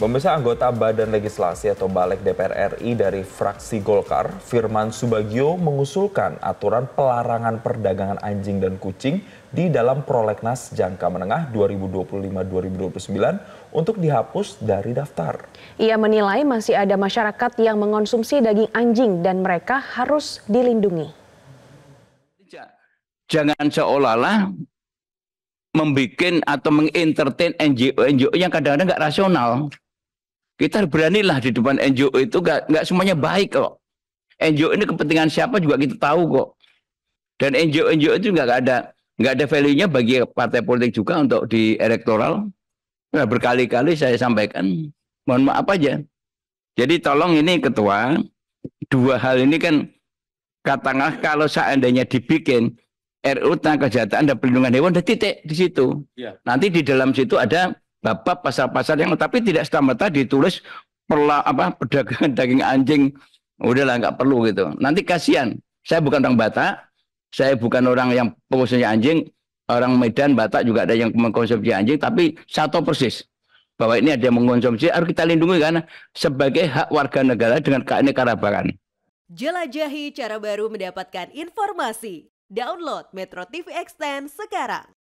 Pemirsa anggota Badan Legislasi atau Balik DPR RI dari fraksi Golkar, Firman Subagio mengusulkan aturan pelarangan perdagangan anjing dan kucing di dalam prolegnas jangka menengah 2025-2029 untuk dihapus dari daftar. Ia menilai masih ada masyarakat yang mengonsumsi daging anjing dan mereka harus dilindungi. Jangan seolah-olah membuat atau mengentertain NGO-NGO yang kadang-kadang nggak rasional. Kita beranilah di depan NGO itu nggak gak semuanya baik kok. NGO ini kepentingan siapa juga kita tahu kok. Dan NGO-NGO itu nggak ada nggak ada value-nya bagi partai politik juga untuk di elektoral. Nah, berkali-kali saya sampaikan, mohon maaf aja. Jadi tolong ini ketua, dua hal ini kan katakanlah kalau seandainya dibikin RU tentang kejahatan dan perlindungan hewan, ada titik di situ. Ya. Nanti di dalam situ ada Bapak pasal-pasal yang tapi tidak setamata ditulis perla apa pedagang daging anjing udahlah nggak perlu gitu nanti kasihan saya bukan orang Batak saya bukan orang yang pengusaha anjing orang Medan Batak juga ada yang mengkonsumsi anjing tapi satu persis bahwa ini ada yang mengkonsumsi harus kita lindungi kan sebagai hak warga negara dengan keanekaragaman. Jelajahi cara baru mendapatkan informasi. Download Metro TV Extend sekarang.